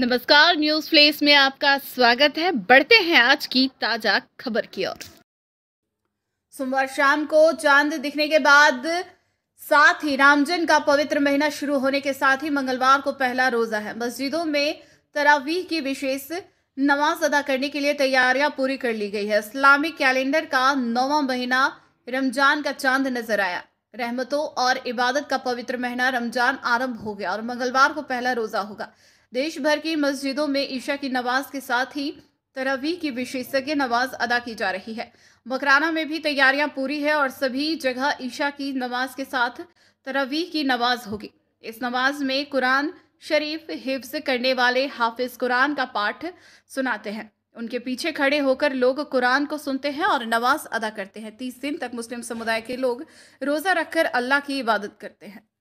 नमस्कार news place में आपका स्वागत है बढ़ते हैं आज की ताजा खबर की ओर सोमवार शाम को चांद दिखने के बाद साथ ही रामजन का पवित्र महीना शुरू होने के साथ ही मंगलवार को पहला रोजा है मस्जिदों में तरावीह की विशेष नमाज अदा करने के लिए तैयारियां पूरी कर ली गई है इस्लामिक कैलेंडर का नौवा महीना रमजान का चांद नजर आया रहमतों और इबादत का पवित्र महीना रमजान आरंभ हो गया और मंगलवार को पहला रोजा होगा देश भर की मस्जिदों में ईशा की नमाज के साथ ही तरवी की विशेषज्ञ नमाज अदा की जा रही है बकराना में भी तैयारियां पूरी है और सभी जगह ईशा की नमाज के साथ तरवी की नमाज होगी इस नमाज में कुरान शरीफ हिफ्ज करने वाले हाफिज कुरान का पाठ सुनाते हैं उनके पीछे खड़े होकर लोग कुरान को सुनते हैं और नमाज अदा करते हैं तीस दिन तक मुस्लिम समुदाय के लोग रोज़ा रखकर अल्लाह की इबादत करते हैं